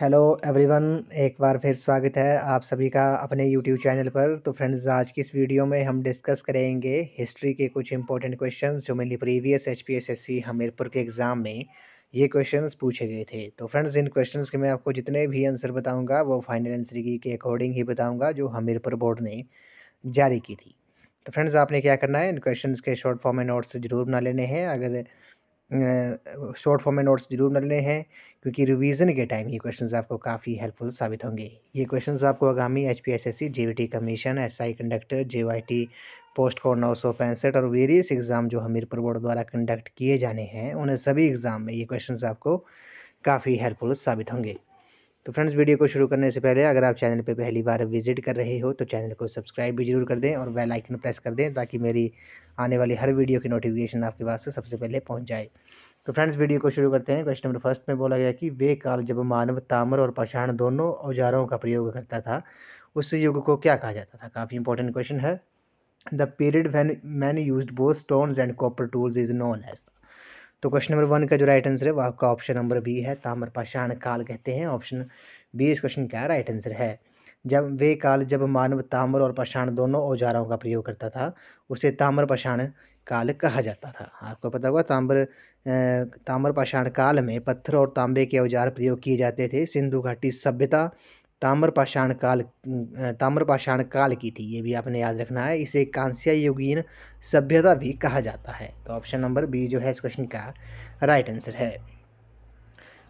hello everyone एक बार फिर स्वागत है आप सभी का अपने यूट्यूब चैनल पर तो फ्रेंड्स आज की इस वीडियो में हम डिस्कस करेंगे हिस्ट्री के कुछ इंपॉर्टेंट क्वेश्चंस जो mainly previous H P S S C Hamirpur के एग्ज़ाम में ये क्वेश्चंस पूछे गए थे तो फ्रेंड्स इन क्वेश्चंस के मैं आपको जितने भी आंसर बताऊँगा वो फाइनल आंसर की के अकॉर्डिंग ही बताऊँगा जो हमीरपुर बोर्ड ने जारी की थी तो फ्रेंड्स आपने क्या करना है इन क्वेश्चन के शॉर्ट फॉर्म में नोट्स जरूर बना लेने हैं अगर शॉर्ट फॉर्म में नोट्स जरूर बना लेने हैं क्योंकि रिवीजन के टाइम ये क्वेश्चन आपको काफ़ी हेल्पफुल साबित होंगे ये क्वेश्चन आपको आगामी H P S S C J V T commission S I conductor J Y T post code नौ सौ पैंसठ और वेरियस एग्ज़ाम जो हमीरपुर बोर्ड द्वारा कंडक्ट किए जाने हैं उन्हें सभी एग्ज़ाम में ये क्वेश्चन आपको काफ़ी हेल्पफुल साबित होंगे तो फ्रेंड्स वीडियो को शुरू करने से पहले अगर आप चैनल पर पहली बार विजिट कर रहे हो तो चैनल को सब्सक्राइब भी जरूर कर दें और बेल आइकन प्रेस कर दें ताकि मेरी आने वाली हर वीडियो की नोटिफिकेशन आपके पास सबसे पहले पहुंच जाए तो फ्रेंड्स वीडियो को शुरू करते हैं क्वेश्चन नंबर फर्स्ट में बोला गया कि वे काल जब मानव तामर और पाषाण दोनों औजारों का प्रयोग करता था उस युग को क्या कहा जाता था काफ़ी इंपॉर्टेंट क्वेश्चन है the period when man use both stones and copper tools is known age तो क्वेश्चन नंबर वन का जो राइट आंसर है वो आपका ऑप्शन नंबर बी है पाषाण काल कहते हैं ऑप्शन बी इस क्वेश्चन का राइट आंसर है जब वे काल जब मानव ताम्र और पाषाण दोनों औजारों का प्रयोग करता था उसे ताम्र पाषाण काल कहा जाता था आपको पता होगा ताम्र ताम्र पाषाण काल में पत्थर और तांबे के औजार प्रयोग किए जाते थे सिंधु घाटी सभ्यता ताम्र पाषाण काल ताम्र पाषाण काल की थी ये भी आपने याद रखना है इसे कांस्य युगीन सभ्यता भी कहा जाता है तो ऑप्शन नंबर बी जो है इस क्वेश्चन का राइट आंसर है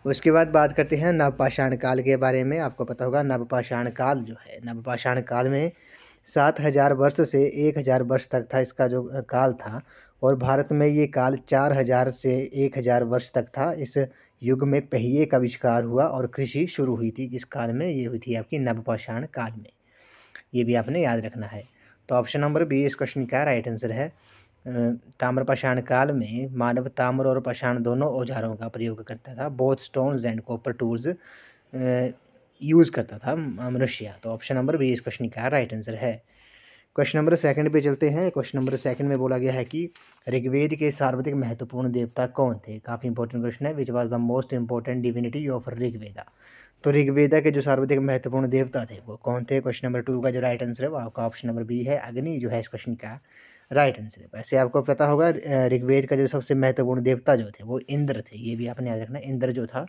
उसके बाद बात करते हैं नवपाषाण काल के बारे में आपको पता होगा नवपाषाण काल जो है नवपाषाण काल में सात हज़ार वर्ष से एक हज़ार वर्ष तक था इसका जो काल था और भारत में ये काल चार हज़ार से एक हज़ार वर्ष तक था इस युग में पहिए का आविष्कार हुआ और कृषि शुरू हुई थी किस काल में ये हुई थी आपकी नवपाषाण काल में ये भी आपने याद रखना है तो ऑप्शन नंबर बी इस क्वेश्चन का राइट आंसर है ताम्रपाषाण काल में मानव ताम्र और पाषाण दोनों औजारों का प्रयोग करता था both stones and copper tools use करता था मनुष्य तो ऑप्शन नंबर बी इस क्वेश्चन का राइट आंसर है क्वेश्चन नंबर सेकंड पे चलते हैं क्वेश्चन नंबर सेकंड में बोला गया है कि ऋग्वेद के सर्वाधिक महत्वपूर्ण देवता कौन थे काफ़ी इंपॉर्टेंट क्वेश्चन है which was the most important divinity of Rigveda तो ऋग्वेदा के जो सर्वाधिक महत्वपूर्ण देवता थे वो कौन थे क्वेश्चन नंबर टू का जो राइट आंसर है वो आपका ऑप्शन नंबर बी है अग्नि जो है इस क्वेश्चन का राइट आंसर है वैसे तो आपको पता होगा ऋग्वेद का जो सबसे महत्वपूर्ण देवता जो थे वो इंद्र थे ये भी आपने याद रखना इंद्र जो था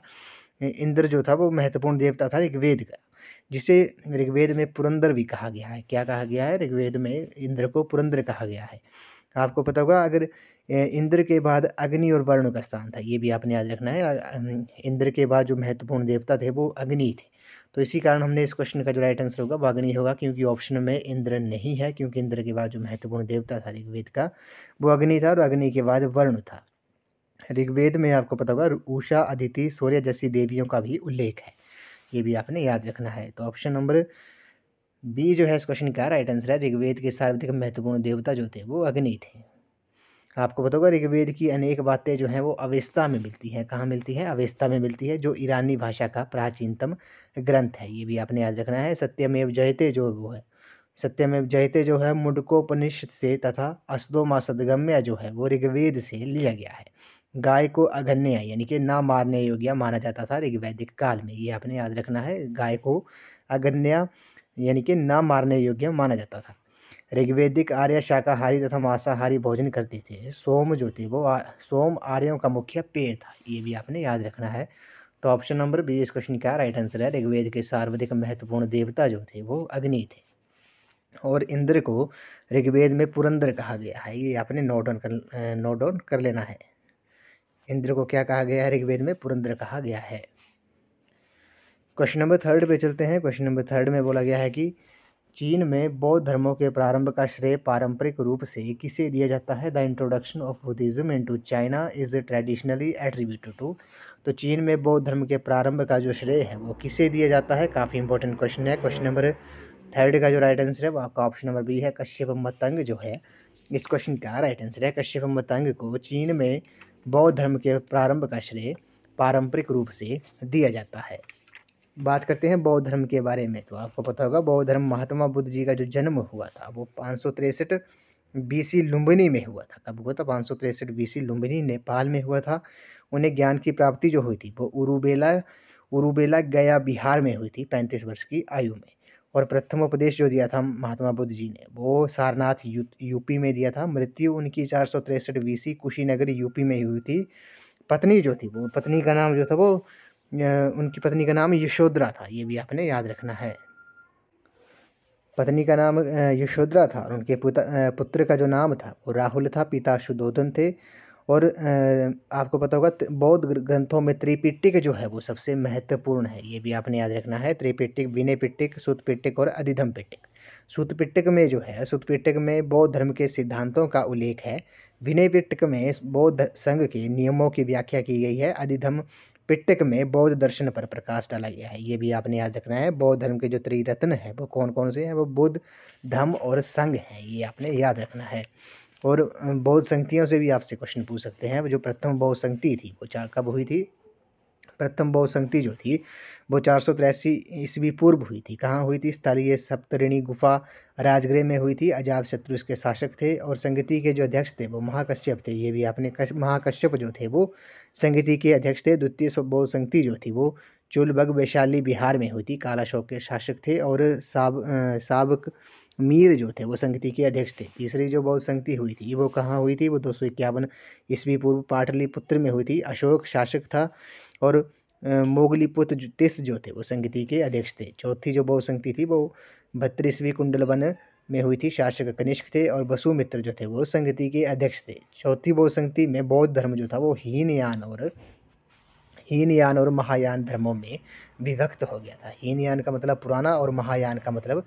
इंद्र जो था वो महत्वपूर्ण देवता था ऋग्वेद का जिसे ऋग्वेद में पुरंदर भी कहा गया है क्या कहा गया है ऋग्वेद में इंद्र को पुरंदर कहा गया है आपको पता होगा अगर इंद्र के बाद अग्नि और वर्ण का स्थान था ये भी आपने याद रखना है इंद्र के बाद जो महत्वपूर्ण देवता थे वो अग्नि थे तो इसी कारण हमने इस क्वेश्चन का जो राइट आंसर होगा वो अग्नि होगा क्योंकि ऑप्शन में इंद्र नहीं है क्योंकि इंद्र के बाद जो महत्वपूर्ण देवता था ऋग्वेद का वो अग्नि था और अग्नि के बाद वर्ण था ऋग्वेद में आपको पता होगा उषा अदिति सूर्य जैसी देवियों का भी उल्लेख है ये भी आपने याद रखना है तो ऑप्शन नंबर बी जो है इस क्वेश्चन का राइट आंसर है ऋग्वेद के सर्वाधिक महत्वपूर्ण देवता जो थे वो अग्नि थे आपको पता होगा ऋग्वेद की अनेक बातें जो हैं वो अवेस्ता में मिलती हैं कहाँ मिलती हैं अवेस्ता में मिलती है जो ईरानी भाषा का प्राचीनतम ग्रंथ है ये भी आपने याद रखना है सत्यमेव जयते जो वो है सत्यमेव जयते जो है मुडकोपनिषद से तथा असदोमा सदगम्य जो है वो ऋग्वेद से लिया गया है गाय को अघन्य यानी कि ना मारने योग्य माना जाता था ऋग वैदिक काल में ये आपने याद रखना है गाय को अघन्य यानी कि ना मारने योग्य माना जाता था ऋग्वेदिक आर्य शाकाहारी तथा मांसाहारी भोजन करते थे सोम जो थे वो आ, सोम आर्यों का मुख्य पेय था ये भी आपने याद रखना है तो ऑप्शन नंबर बी इस क्वेश्चन का राइट आंसर है ऋग्वेद के सर्वाधिक महत्वपूर्ण देवता जो थे वो अग्नि थे और इंद्र को ऋग्वेद में पुरंदर कहा गया है ये आपने नोट ऑन कर नोट ऑन कर लेना है इंद्र को क्या कहा गया है ऋग्वेद में पुरंद्र कहा गया है क्वेश्चन नंबर थर्ड पे चलते हैं क्वेश्चन नंबर थर्ड में बोला गया है कि चीन में बौद्ध धर्मों के प्रारंभ का श्रेय पारंपरिक रूप से किसे दिया जाता है the introduction of Buddhism into China is traditionally attributed to तो चीन में बौद्ध धर्म के प्रारंभ का जो श्रेय है वो किसे दिया जाता है काफ़ी इंपॉर्टेंट क्वेश्चन है क्वेश्चन नंबर थर्ड का जो राइट आंसर है वो आपका ऑप्शन नंबर बी है कश्यप मतंग जो है इस क्वेश्चन का राइट आंसर है कश्यप मतंग को चीन में बौद्ध धर्म के प्रारंभ का श्रेय पारंपरिक रूप से दिया जाता है बात करते हैं बौद्ध धर्म के बारे में तो आपको पता होगा बौद्ध धर्म महात्मा बुद्ध जी का जो जन्म हुआ था वो पाँच सौ तिरसठ बीसी लुम्बिनी में हुआ था कब हुआ था पाँच सौ तिरसठ सी लुम्बिनी नेपाल में हुआ था उन्हें ज्ञान की प्राप्ति जो हुई थी वो उरुबेला उरुबेला गया बिहार में हुई थी पैंतीस वर्ष की आयु में और प्रथम उपदेश जो दिया था महात्मा बुद्ध जी ने वो सारनाथ यू यूपी में दिया था मृत्यु उनकी चार सौ तिरसठ बीसी कुशीनगर यूपी में हुई थी पत्नी जो थी वो पत्नी का नाम जो था वो उनकी पत्नी का नाम यशोद्रा था ये भी आपने याद रखना है पत्नी का नाम यशोद्रा था और उनके पुत्र का जो नाम था वो राहुल था पिता शुदोधन थे और आपको पता होगा बौद्ध ग्रंथों में त्रिपिटिक जो है वो सबसे महत्वपूर्ण है ये भी आपने याद रखना है त्रिपिटिक विनय पिटिक सुतपिटिक और अधिधम पिटिक सुतपिटिक में जो है सुतपिटिक में बौद्ध धर्म के सिद्धांतों का उल्लेख है विनय पिटक में बौद्ध संघ के नियमों की व्याख्या की गई है अधिधम पिटक में बौद्ध दर्शन पर प्रकाश डाला गया है ये भी आपने याद रखना है बौद्ध धर्म के जो त्रिरत्न है वो कौन कौन से हैं वो बुद्ध धम और संघ हैं ये आपने याद रखना है और बहुत संगतियों से भी आपसे क्वेश्चन पूछ सकते हैं जो प्रथम बहुत संगति थी वो चार कब हुई थी प्रथम बहुत संगति जो थी वो चार सौ तिरासी ईस्वी पूर्व हुई थी कहाँ हुई थी स्थलीय सप्तरिणी गुफा राजगृह में हुई थी अजात शत्रु इसके शासक थे और संगति के जो अध्यक्ष थे वो महाकश्यप थे ये भी आपने कश महाकश्यप जो थे वो संगति के अध्यक्ष थे द्वितीय बौद्ध संगति जो थी वो चुलबग वैशाली बिहार में हुई थी कालाशोक के शासक थे और साब साबक मीर जो थे वो संगति के अध्यक्ष थे तीसरी जो बौद्ध संगति हुई थी वो कहाँ हुई थी वो दो सौ इक्यावन ईस्वी पूर्व पाटलिपुत्र में हुई थी अशोक शासक था और मोगलीपुत्र तिस जो थे वो संगति के अध्यक्ष थे चौथी जो बौद्ध संगति थी वो बत्तीसवीं कुंडलवन में हुई थी शासक कनिष्क थे और वसुमित्र जो थे वो संगति के अध्यक्ष थे चौथी बौद्ध संगति में बौद्ध धर्म जो था वो हीनयान और हीनयान और महायान धर्मों में विभक्त हो गया था हीनयान का मतलब पुराना और महायान का मतलब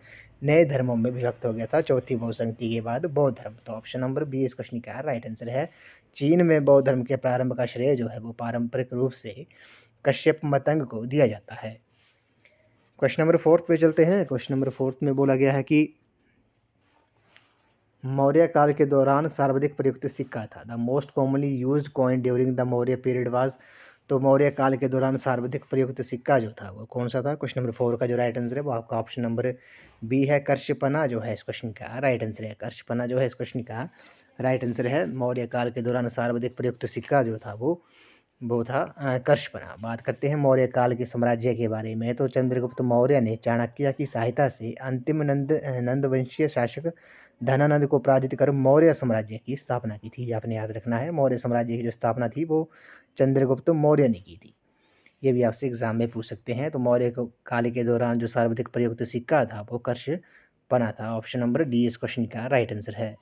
नए धर्मों में विभक्त हो गया था चौथी बहुसंगति के बाद बौद्ध धर्म तो ऑप्शन नंबर बी इस क्वेश्चन का राइट आंसर है चीन में बौद्ध धर्म के प्रारंभ का श्रेय जो है वो पारंपरिक रूप से कश्यप मतंग को दिया जाता है क्वेश्चन नंबर फोर्थ पे चलते हैं क्वेश्चन नंबर फोर्थ में बोला गया है कि मौर्य काल के दौरान सर्वाधिक प्रयुक्त सिक्का था the most commonly use coin during the Maurya period was तो मौर्य काल के दौरान सर्वाधिक प्रयुक्त सिक्का जो था वो कौन सा था क्वेश्चन नंबर फोर का जो राइट आंसर है वो आपका ऑप्शन नंबर बी है कर्शपना जो है इस क्वेश्चन का राइट आंसर है कर्शपना जो है इस क्वेश्चन का राइट आंसर है मौर्य काल के दौरान सर्वाधिक प्रयुक्त सिक्का जो था वो वो था कर्शपना बात करते हैं मौर्य काल के साम्राज्य के बारे में तो चंद्रगुप्त मौर्य ने चाणक्य की सहायता से अंतिम नंद नंदवंशीय शासक धनानंद को पराजित कर मौर्य साम्राज्य की स्थापना की थी आपने याद रखना है मौर्य साम्राज्य की जो स्थापना थी वो चंद्रगुप्त मौर्य ने की थी ये भी आपसे एग्जाम में पूछ सकते हैं तो मौर्य काल के दौरान जो सर्वाधिक प्रयुक्त सिक्का था वो कर्ष बना था ऑप्शन नंबर डी इस क्वेश्चन का राइट आंसर है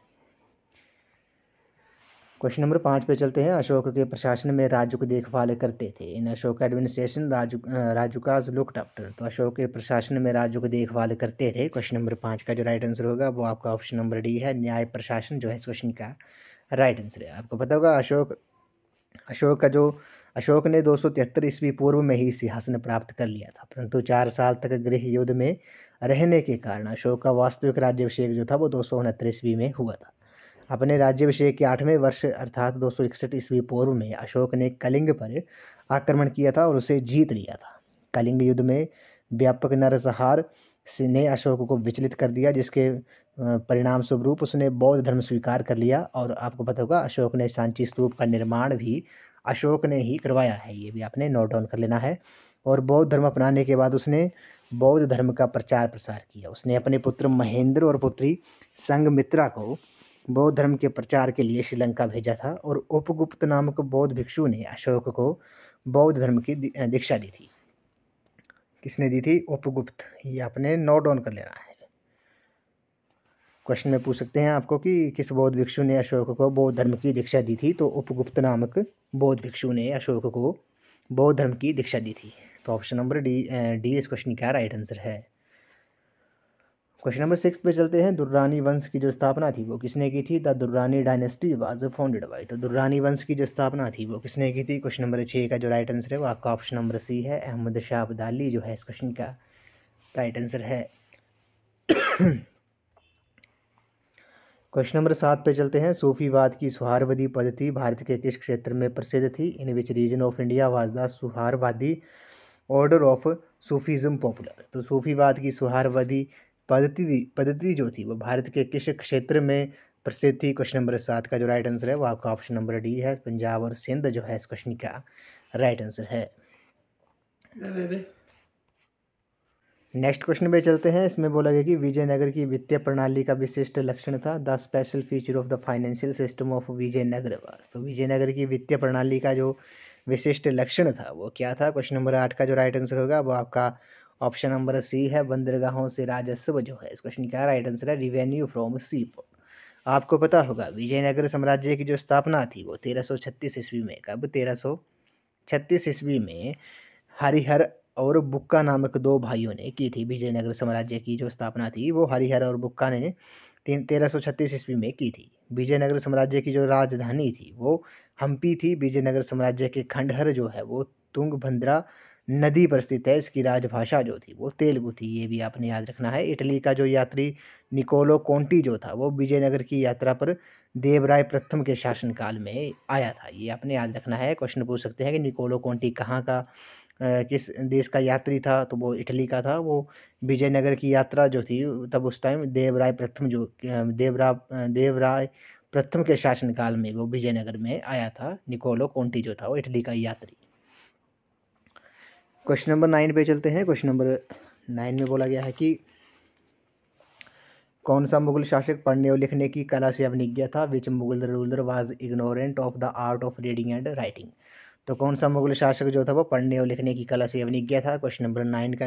क्वेश्चन नंबर पाँच पे चलते हैं अशोक के प्रशासन में राजू की देखभाल करते थे in Ashok administration Raju Rajukas looked after तो अशोक के प्रशासन में राजू की देखभाल करते थे क्वेश्चन नंबर पाँच का जो राइट आंसर होगा वो आपका ऑप्शन नंबर डी है न्याय प्रशासन जो है इस क्वेश्चन का राइट आंसर है आपको पता होगा अशोक अशोक का जो अशोक ने दो सौ तिहत्तर ईस्वी पूर्व में ही सिंहासन प्राप्त कर लिया था परंतु चार साल तक गृह युद्ध में रहने के कारण अशोक का वास्तविक राज्यभिषेक जो था वो दो सौ उनहत्तर ईस्वी में हुआ था अपने राज्यभिषेक के आठवें वर्ष अर्थात दो सौ इकसठ ईस्वी पूर्व में अशोक ने कलिंग पर आक्रमण किया था और उसे जीत लिया था कलिंग युद्ध में व्यापक नरसहार ने अशोक को विचलित कर दिया जिसके परिणाम स्वरूप उसने बौद्ध धर्म स्वीकार कर लिया और आपको पता होगा अशोक ने सांची स्तूप का निर्माण भी अशोक ने ही करवाया है ये भी आपने नोट डाउन कर लेना है और बौद्ध धर्म अपनाने के बाद उसने बौद्ध धर्म का प्रचार प्रसार किया उसने अपने पुत्र महेंद्र और पुत्री संगमित्रा को बौद्ध धर्म के प्रचार के लिए श्रीलंका भेजा था और उपगुप्त नामक बौद्ध भिक्षु ने अशोक को बौद्ध धर्म की दीक्षा दी थी किसने दी थी उपगुप्त ये आपने नोट डाउन कर लेना है क्वेश्चन में पूछ सकते हैं आपको कि किस बौद्ध भिक्षु ने अशोक को बौद्ध धर्म की दीक्षा दी थी तो उपगुप्त नामक बौद्ध भिक्षु ने अशोक को बौद्ध धर्म की दीक्षा दी थी तो ऑप्शन नंबर डी डी इस क्वेश्चन का राइट आंसर है क्वेश्चन नंबर सिक्स पे चलते हैं दुर्रानी वंश की जो स्थापना थी वो किसने की थी the Durrani dynasty was founded by तो दुर्रानी वंश की जो स्थापना थी वो किसने की थी क्वेश्चन नंबर छः का जो राइट आंसर है वो आपका ऑप्शन नंबर सी है अहमद शाह अब्दाली जो है इस क्वेश्चन का राइट आंसर है क्वेश्चन नंबर सात पे चलते हैं सूफीवाद की सुहारवादी पद्धति भारत के किस क्षेत्र में प्रसिद्ध थी in which region of India was the Suhrawardi order of Sufism popular तो सूफीवाद की सुहारवादी पद्धति पद्धति जो थी वो भारत के किस क्षेत्र में प्रसिद्ध थी क्वेश्चन नंबर सात का जो राइट आंसर है वो आपका ऑप्शन नंबर डी है पंजाब और सिंध जो है इस क्वेश्चन का राइट आंसर है नेक्स्ट क्वेश्चन पे चलते हैं इसमें बोला गया कि विजयनगर की वित्तीय प्रणाली का विशिष्ट लक्षण था the special feature of the financial system of Vijayanagar तो विजयनगर की वित्तीय प्रणाली का जो विशिष्ट लक्षण था वो क्या था क्वेश्चन नंबर आठ का जो राइट आंसर होगा वो आपका ऑप्शन नंबर सी है बंदरगाहों से राजस्व जो है इस क्वेश्चन का राइट आंसर है रिवेन्यू फ्रॉम सी आपको पता होगा विजयनगर साम्राज्य की जो स्थापना थी वो तेरह सौ छत्तीस ईस्वी में कब तेरह सौ छत्तीस ईस्वी में हरिहर और बुक्का नामक दो भाइयों ने की थी विजयनगर साम्राज्य की जो स्थापना थी वो हरिहर और बुक्का ने तीन तेरह सौ छत्तीस ईस्वी में की थी विजयनगर साम्राज्य की जो राजधानी थी वो हम्पी थी विजयनगर साम्राज्य के खंडहर जो है वो तुंगभद्रा नदी पर स्थित है इसकी राजभाषा जो थी वो तेलुगु थी ये भी आपने याद रखना है इटली का जो यात्री निकोलो कोंटी जो था वो विजयनगर की यात्रा पर देवराय प्रथम के शासनकाल में आया था ये आपने याद रखना है क्वेश्चन पूछ सकते हैं कि निकोलो कोंटी कहाँ का किस देश का यात्री था तो वो इटली का था वो विजयनगर की यात्रा जो थी तब उस टाइम देवराय प्रथम जो देवरा देवराय प्रथम के शासनकाल में वो विजयनगर में आया था निकोलो कोंटी जो था वो इटली का यात्री क्वेश्चन नंबर नाइन पे चलते हैं क्वेश्चन नंबर नाइन में बोला गया है कि कौन सा मुगल शासक पढ़ने और लिखने की कला से अवनिज्ञा था which Mughal ruler was ignorant of the art of reading and writing तो कौन सा मुगल शासक जो था वो पढ़ने और लिखने की कला से अवनिज्ञा था क्वेश्चन नंबर नाइन का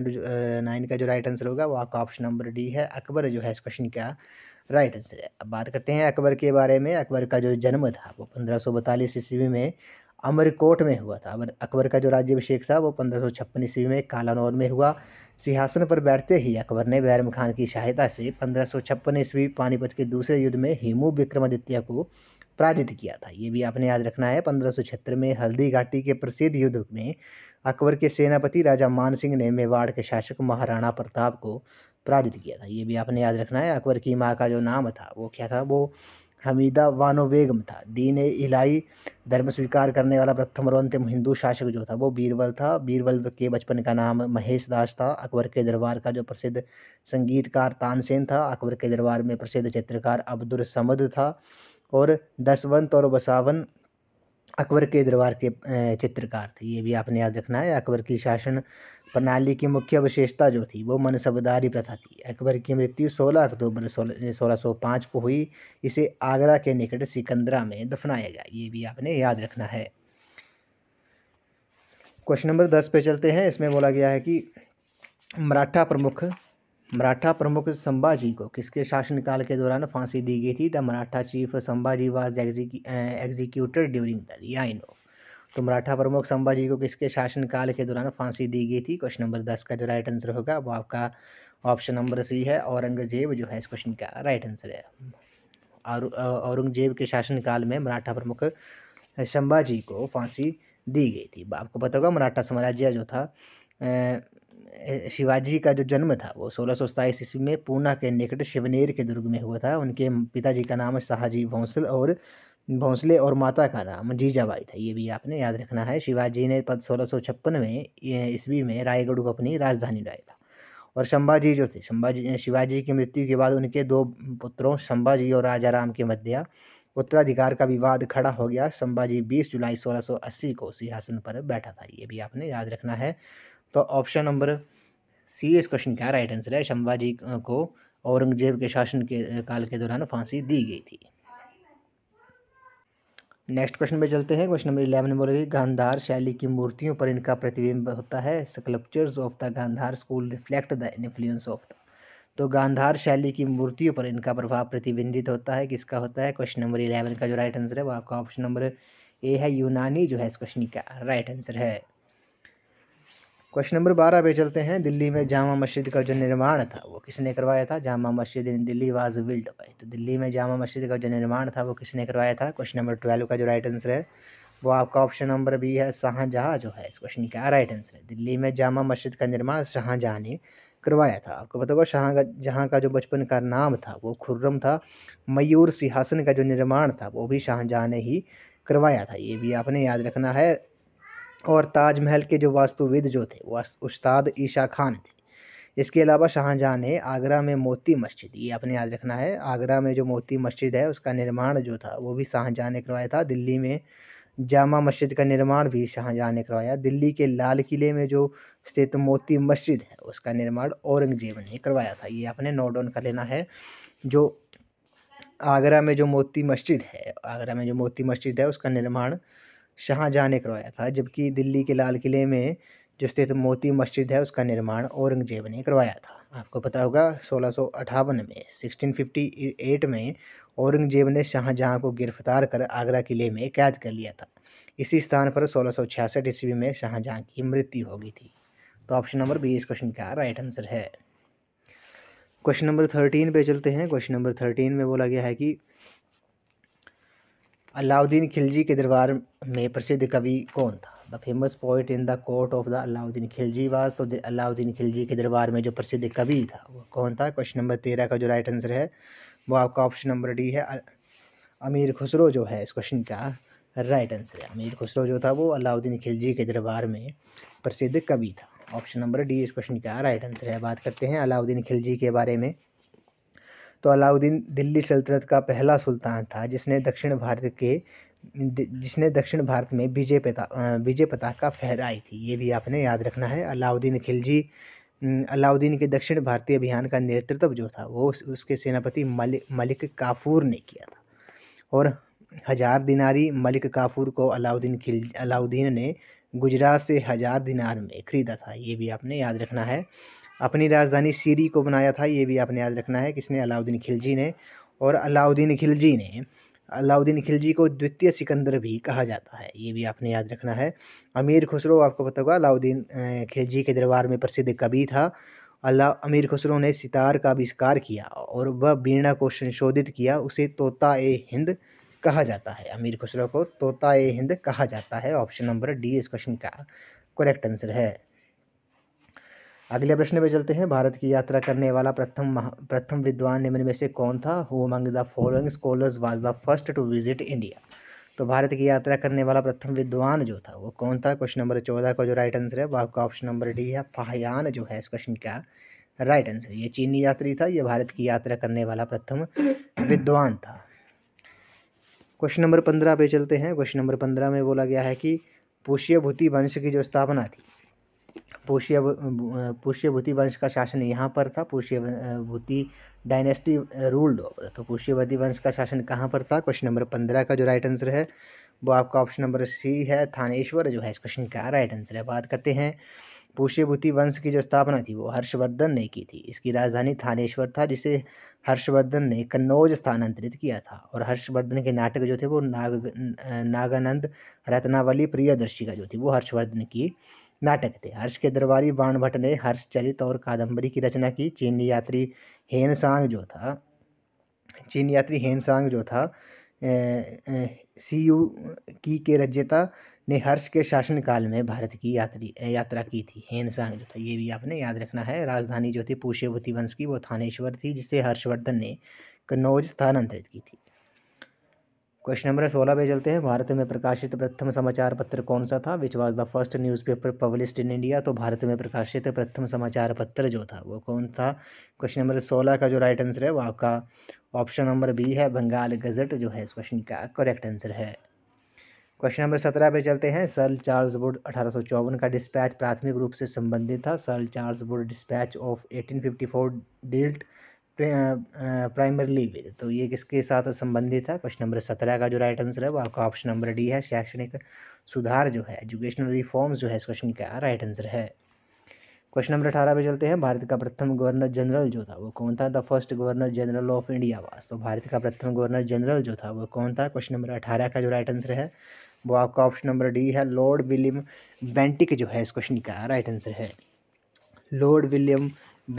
नाइन का जो राइट आंसर होगा वो आपका ऑप्शन नंबर डी है अकबर जो है इस क्वेश्चन का राइट आंसर है अब बात करते हैं अकबर के बारे में अकबर का जो जन्म था वो पंद्रह सौ बतालीस ईस्वी में अमरकोट में हुआ था अकबर का जो राज्यभिषेक था वो पंद्रह सौ छप्पन ईस्वी में कालानौर में हुआ सिंहासन पर बैठते ही अकबर ने बैरम खान की सहायता से पंद्रह सौ छप्पन ईस्वी पानीपत के दूसरे युद्ध में हेमू विक्रमादित्य को पराजित किया था ये भी आपने याद रखना है पंद्रह में हल्दी घाटी के प्रसिद्ध युद्ध में अकबर के सेनापति राजा मान सिंह ने मेवाड़ के शासक महाराणा प्रताप को पराजित किया था ये भी आपने याद रखना है अकबर की माँ का जो नाम था वो क्या था वो हमीदा वानो बेगम था दीन इलाही धर्म स्वीकार करने वाला प्रथम और अंतिम हिंदू शासक जो था वो बीरबल था बीरबल के बचपन का नाम महेश दास था अकबर के दरबार का जो प्रसिद्ध संगीतकार तानसेन था अकबर के दरबार में प्रसिद्ध चित्रकार अब्दुल समद था और दसवंत और बसावन अकबर के दरबार के चित्रकार थे ये भी आपने याद रखना है अकबर की शासन प्रणाली की मुख्य विशेषता जो थी वो मनसबदारी प्रथा थी अकबर की मृत्यु 16 अक्टूबर सोलह सौ पाँच को हुई इसे आगरा के निकट सिकंदरा में दफनाया गया ये भी आपने याद रखना है क्वेश्चन नंबर दस पे चलते हैं इसमें बोला गया है कि मराठा प्रमुख मराठा प्रमुख संभाजी को किसके शासनकाल के दौरान फांसी दी गई थी the Maratha chief Sambhaji was executed during the line of तो मराठा प्रमुख संभाजी को किसके शासनकाल के दौरान फांसी दी गई थी क्वेश्चन नंबर दस का जो राइट आंसर होगा वो आपका ऑप्शन नंबर सी है औरंगजेब जो है इस क्वेश्चन का राइट आंसर है औरंगजेब के शासनकाल में मराठा प्रमुख संभाजी को फांसी दी गई थी आपको पता होगा मराठा साम्राज्य जो था शिवाजी का जो जन्म था वो सोलह सौ सताईस ईस्वी में पूना के निकट शिवनेर के दुर्ग में हुआ था उनके पिताजी का नाम शाहजी भोंसल और भोंसले और माता का नाम जीजाबाई था ये भी आपने याद रखना है शिवाजी ने पद सोलह सौ छप्पन में ईस्वी में रायगढ़ को अपनी राजधानी लाया था और शंभाजी जो थे शंभाजी शिवाजी की मृत्यु के बाद उनके दो पुत्रों शंभाजी और राजा राम के मध्य उत्तराधिकार का विवाद खड़ा हो गया शंभाजी 20 जुलाई 1680 को सिंहासन पर बैठा था ये भी आपने याद रखना है तो ऑप्शन नंबर सी इस क्वेश्चन का राइट आंसर है शंभाजी को औरंगजेब के शासन के काल के दौरान फांसी दी गई थी नेक्स्ट क्वेश्चन पे चलते हैं क्वेश्चन नंबर इलेवन में बोलेगी गांधार शैली की मूर्तियों पर इनका प्रतिबिंब होता है sculptures of the Gandhara school reflect the influence of the तो गांधार शैली की मूर्तियों पर इनका प्रभाव प्रतिबिंबित होता है किसका होता है क्वेश्चन नंबर इलेवन का जो राइट आंसर है वो आपका ऑप्शन नंबर ए है यूनानी जो है इस क्वेश्चन का राइट आंसर है क्वेश्चन नंबर बारह पे चलते हैं दिल्ली में जामा मस्जिद का जो निर्माण था वो किसने करवाया था Jama Masjid in Delhi was build by तो दिल्ली में जामा मस्जिद का जो निर्माण था वो किसने करवाया था क्वेश्चन नंबर ट्वेल्व का जो राइट आंसर है वो आपका ऑप्शन नंबर बी है शाहजहाँ जो है इस क्वेश्चन का राइट आंसर है दिल्ली में जामा मस्जिद का निर्माण शाहजहाँ ने करवाया था आपको पता शाह शाहजहाँ का जो बचपन का नाम था वो खुर्रम था मयूर सिंहासन का जो निर्माण था वो भी शाहजहाँ ने ही करवाया था ये भी आपने याद रखना है और ताजमहल के जो वास्तुविद जो थे वास्त उस्ताद ईशा खान थे इसके अलावा शाहजहाँ ने आगरा में मोती मस्जिद ये अपने याद रखना है आगरा में जो मोती मस्जिद है उसका निर्माण जो था वो भी शाहजहाँ ने करवाया था दिल्ली में जामा मस्जिद का निर्माण भी शाहजहाँ ने करवाया दिल्ली के लाल किले में जो स्थित मोती मस्जिद है उसका निर्माण औरंगजेब ने करवाया था ये आपने नोट डाउन कर लेना है जो आगरा में जो मोती मस्जिद है आगरा में जो मोती मस्जिद है उसका निर्माण शाहजहाँ ने करवाया था जबकि दिल्ली के लाल किले में जो स्थित मोती मस्जिद है उसका निर्माण औरंगजेब ने करवाया था आपको पता होगा सोलह में 1658 में औरंगजेब ने शाहजहाँ को गिरफ्तार कर आगरा किले में कैद कर लिया था इसी स्थान पर सोलह सौ छियासठ ईस्वी में शाहजहाँ की मृत्यु हो गई थी तो ऑप्शन नंबर बी इस क्वेश्चन का राइट आंसर है क्वेश्चन नंबर थर्टीन पे चलते हैं क्वेश्चन नंबर थर्टीन में बोला गया है कि अलाउद्दीन खिलजी के दरबार में प्रसिद्ध कवि कौन था the famous poet in the court of the Alauddin Khilji was तो अलाउद्दीन खिलजी के दरबार में जो प्रसिद्ध कवि था वो कौन था क्वेश्चन नंबर तेरह का जो राइट आंसर है वो आपका ऑप्शन नंबर डी है अमीर खुसरो जो है इस क्वेश्चन का राइट आंसर है अमीर खुसरो जो था वो अलाउद्दीन खिलजी के दरबार में प्रसिद्ध कवि था ऑप्शन नंबर डी इस क्वेश्चन का राइट आंसर है बात करते हैं अलाउद्दीन खिलजी के बारे में तो अलाउद्दीन दिल्ली सल्तनत का पहला सुल्तान था जिसने दक्षिण भारत के जिसने दक्षिण भारत में विजय पता विजय पताका फहराई थी ये भी आपने याद रखना है अलाउद्दीन खिलजी अलाउद्दीन के दक्षिण भारतीय अभियान का नेतृत्व जो था वो उसके सेनापति मलिक मलिक काफूर ने किया था और हजार दिनारी मलिक काफूर को अलाउद्दीन खिल अलाउद्दीन ने गुजरात से हजार दिनार में खरीदा था ये भी आपने याद रखना है अपनी राजधानी सीरी को बनाया था ये भी आपने याद रखना है किसने अलाउद्दीन खिलजी ने और अलाउद्दीन खिलजी ने अलाउद्दीन खिलजी को द्वितीय सिकंदर भी कहा जाता है ये भी आपने याद रखना है अमीर खुसरो आपको पता होगा अलाउद्दीन खिलजी के दरबार में प्रसिद्ध कवि था अला अमीर खुसरो ने सितार का आविष्कार किया और वह वीणा को संशोधित किया उसे तोता ए हिंद कहा जाता है अमीर खुसरो को तोता ए हिंद कहा जाता है ऑप्शन नंबर डी इस क्वेश्चन का करेक्ट आंसर है अगले प्रश्न पे चलते हैं भारत की यात्रा करने वाला प्रथम प्रथम विद्वान निम्न में से कौन था who among the following scholars was the first to visit India तो भारत की यात्रा करने वाला प्रथम विद्वान जो था वो कौन था क्वेश्चन नंबर चौदह का जो राइट आंसर है वह आपका ऑप्शन नंबर डी है फाहयान जो है इस क्वेश्चन का राइट आंसर ये चीनी यात्री था ये भारत की यात्रा करने वाला प्रथम विद्वान था क्वेश्चन नंबर पंद्रह पे चलते हैं क्वेश्चन नंबर पंद्रह में बोला गया है कि पुष्यभूति वंश की जो स्थापना थी पोष्य पुष्यभूति वंश का शासन यहाँ पर था भूति डायनेस्टी रूल्ड ओवर तो पुष्यवती वंश का शासन कहाँ पर था क्वेश्चन नंबर पंद्रह का जो राइट आंसर है वो आपका ऑप्शन नंबर सी है थानेश्वर जो है इस क्वेश्चन का राइट आंसर है बात करते हैं पुष्यभूति वंश की जो स्थापना थी वो हर्षवर्धन ने की थी इसकी राजधानी थानेश्वर था जिसे हर्षवर्धन ने कन्नौज स्थानांतरित किया था और हर्षवर्धन के नाटक जो थे वो नाग नागानंद रत्नावली प्रियदर्शी का जो थी वो हर्षवर्धन की नाटक थे हर्ष के दरबारी बाण भट्ट ने हर्ष चरित और कादम्बरी की रचना की चीनी यात्री हेनसांग जो था चीनी यात्री हेनसांग जो था सी यू की के रचयिता ने हर्ष के शासनकाल में भारत की यात्री यात्रा की थी हेनसांग जो था ये भी आपने याद रखना है राजधानी जो थी पूषेवती वंश की वो थानेश्वर थी जिसे हर्षवर्धन ने कन्नौज स्थानांतरित की थी क्वेश्चन नंबर सोलह पे चलते हैं भारत में प्रकाशित प्रथम समाचार पत्र कौन सा था which was the first newspaper published in India तो भारत में प्रकाशित प्रथम समाचार पत्र जो था वो कौन था क्वेश्चन नंबर सोलह का जो राइट आंसर है वो आपका ऑप्शन नंबर बी है बंगाल गजट जो है इस क्वेश्चन का करेक्ट आंसर है क्वेश्चन नंबर सत्रह पे चलते हैं सर चार्ल्स वुड अठारह का डिस्पैच प्राथमिक रूप से संबंधित था sir Charles Wood dispatch of eighteen dealt primarily with तो ये किसके साथ संबंधित है क्वेश्चन नंबर सत्रह का जो राइट आंसर है वो आपका ऑप्शन नंबर डी है शैक्षणिक सुधार जो है एजुकेशनल रिफॉर्म्स जो है इस क्वेश्चन का राइट आंसर है क्वेश्चन नंबर अठारह पे चलते हैं भारत का प्रथम गवर्नर जनरल जो था वो कौन था the first governor general of India was तो भारत का प्रथम गवर्नर जनरल जो था वो कौन था क्वेश्चन नंबर अठारह का जो राइट आंसर है वो आपका ऑप्शन नंबर डी है लॉर्ड विलियम वेंटिक जो है इस क्वेश्चन का राइट आंसर है लॉर्ड विलियम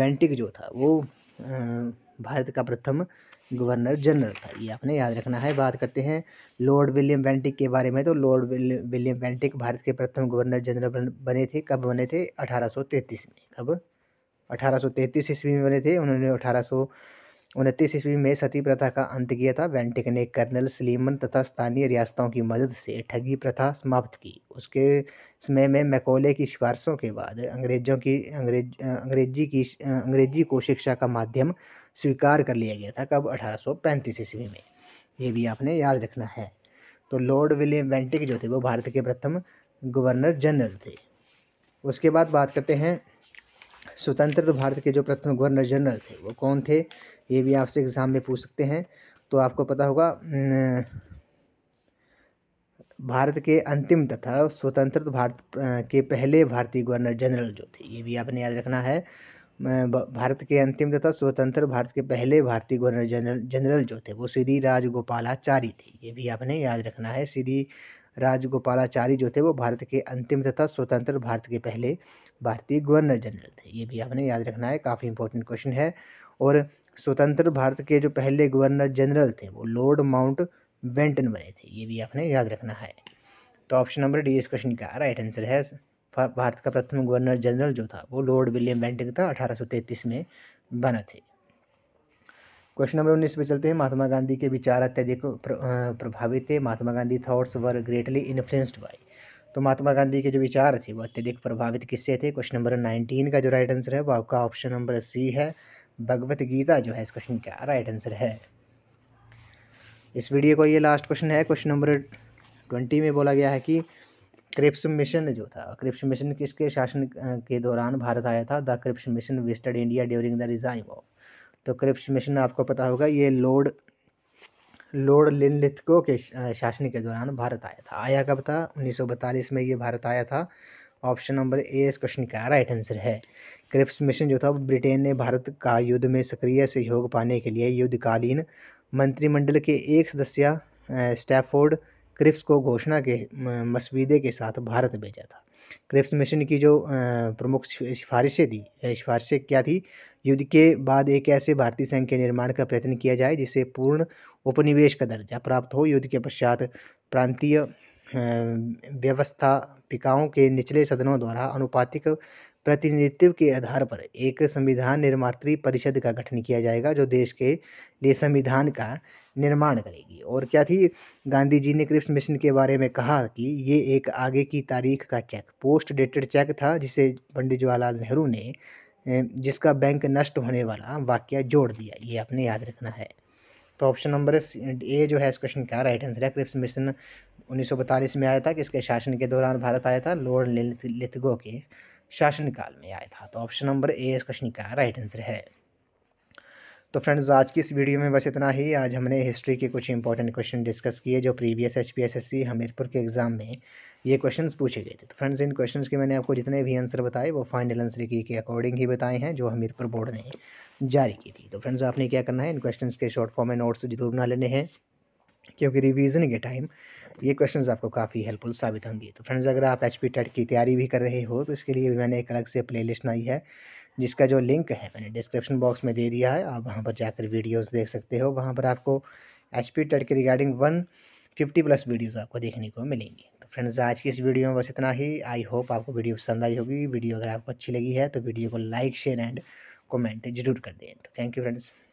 वेंटिक जो था वो भारत का प्रथम गवर्नर जनरल था ये आपने याद रखना है बात करते हैं लॉर्ड विलियम वेंटिक के बारे में तो लॉर्ड विलियम वेंटिक भारत के प्रथम गवर्नर जनरल बने थे कब बने थे 1833 में कब 1833 ईस्वी में बने थे उन्होंने अठारह उनतीस ईस्वी में सती प्रथा का अंत किया था वेंटिक ने कर्नल सलीमन तथा स्थानीय रियासतों की मदद से ठगी प्रथा समाप्त की उसके समय में मैकोले की सिफारशों के बाद अंग्रेजों की अंग्रेज अंग्रेजी की अंग्रेजी को शिक्षा का माध्यम स्वीकार कर लिया गया था कब अठारह ईस्वी में ये भी आपने याद रखना है तो लॉर्ड विलियम वेंटिक जो थे वो भारत के प्रथम गवर्नर जनरल थे उसके बाद बात करते हैं स्वतंत्र तो भारत के जो प्रथम गवर्नर जनरल थे वो कौन थे ये भी आपसे एग्ज़ाम में पूछ सकते हैं तो आपको पता होगा भारत के अंतिम तथा स्वतंत्र भारत के पहले भारतीय गवर्नर जनरल जो थे ये भी आपने याद रखना है भारत के अंतिम तथा स्वतंत्र भारत के पहले भारतीय गवर्नर जनरल जनरल जो थे वो सीधी राजगोपालाचारी थे ये भी आपने याद रखना है सीधी राजगोपालाचारी जो थे वो भारत के अंतिम तथा स्वतंत्र भारत के पहले भारतीय गवर्नर जनरल थे ये भी आपने याद रखना है काफ़ी इंपॉर्टेंट क्वेश्चन है और स्वतंत्र भारत के जो पहले गवर्नर जनरल थे वो लॉर्ड माउंट बेंटन बने थे ये भी आपने याद रखना है तो ऑप्शन नंबर डी इस क्वेश्चन का राइट आंसर है भारत का प्रथम गवर्नर जनरल जो था वो लॉर्ड विलियम बेंटिंग था अठारह में बना थे क्वेश्चन नंबर उन्नीस पे चलते हैं महात्मा गांधी के विचार अत्यधिक प्रभावित थे Mahatma Gandhi thoughts were greatly influenced by तो महात्मा गांधी के जो विचार थे वो अत्यधिक प्रभावित किससे थे क्वेश्चन नंबर नाइनटीन का जो राइट आंसर है वो आपका ऑप्शन नंबर सी है भगवत गीता जो है इस क्वेश्चन का राइट आंसर है इस वीडियो का ये लास्ट क्वेश्चन है क्वेश्चन नंबर ट्वेंटी में बोला गया है कि क्रिप्स मिशन जो था क्रिप्स मिशन किसके शासन के दौरान भारत आया था the Cripps mission visited India during the regime of तो क्रिप्स मिशन आपको पता होगा ये लॉर्ड लॉर्ड लिनलिथको के शासन के दौरान भारत आया था आया कब था उन्नीस में ये भारत आया था ऑप्शन नंबर ए इस क्वेश्चन का राइट आंसर है क्रिप्स मिशन जो था ब्रिटेन ने भारत का युद्ध में सक्रिय सहयोग पाने के लिए युद्धकालीन मंत्रिमंडल के एक सदस्य स्टैफोर्ड क्रिप्स को घोषणा के मसविदे के साथ भारत भेजा था क्रिप्स मिशन की जो प्रमुख सिफारिशें थी सिफारिशें क्या थी युद्ध के बाद एक ऐसे भारतीय संघ के निर्माण का प्रयत्न किया जाए जिसे पूर्ण उपनिवेश का दर्जा प्राप्त हो युद्ध के पश्चात प्रांतीय व्यवस्थापिकाओं के निचले सदनों द्वारा अनुपातिक प्रतिनिधित्व के आधार पर एक संविधान निर्मात परिषद का गठन किया जाएगा जो देश के लिए संविधान का निर्माण करेगी और क्या थी गांधी जी ने क्रिप्स मिशन के बारे में कहा कि ये एक आगे की तारीख का चेक पोस्ट डेटेड चेक था जिसे पंडित जवाहरलाल नेहरू ने जिसका बैंक नष्ट होने वाला वाक्य जोड़ दिया ये आपने याद रखना है तो ऑप्शन नंबर ए जो है इस क्वेश्चन का राइट आंसर है क्रिप्स मिशन उन्नीस में आया था किसके शासन के दौरान भारत आया था लॉर्ड लिथगो के शासनकाल में आया था तो ऑप्शन नंबर ए इस क्वेश्चन का राइट आंसर है तो फ्रेंड्स आज की इस वीडियो में बस इतना ही आज हमने हिस्ट्री के कुछ इंपॉर्टेंट क्वेश्चन डिस्कस किए जो previous H P S S C Hamirpur के एग्ज़ाम में ये क्वेश्चंस पूछे गए थे तो फ्रेंड्स इन क्वेश्चंस के मैंने आपको जितने भी आंसर बताए वो फाइनल आंसर की के अकॉर्डिंग ही बताए हैं जो हमीरपुर बोर्ड ने जारी की थी तो फ्रेंड्स आपने क्या करना है इन क्वेश्चन के शॉर्ट फॉर्म में नोट्स जरूर ना लेने हैं क्योंकि रिविजन के टाइम ये क्वेश्चन आपको काफ़ी हेल्पफुल साबित होंगे तो फ्रेंड्स अगर आप एच पी टेट की तैयारी भी कर रहे हो तो इसके लिए भी मैंने एक अलग से लिस्ट बनाई है जिसका जो लिंक है मैंने डिस्क्रिप्शन बॉक्स में दे दिया है आप वहाँ पर जाकर वीडियोस देख सकते हो वहाँ पर आपको एच पी टेट के regarding one fifty plus videos आपको देखने को मिलेंगी तो फ्रेंड्स आज की इस वीडियो में बस इतना ही आई होप आपको वीडियो पसंद आई होगी वीडियो अगर आपको अच्छी लगी है तो वीडियो को लाइक शेयर एंड कमेंट जरूर कर दें तो थैंक यू फ्रेंड्स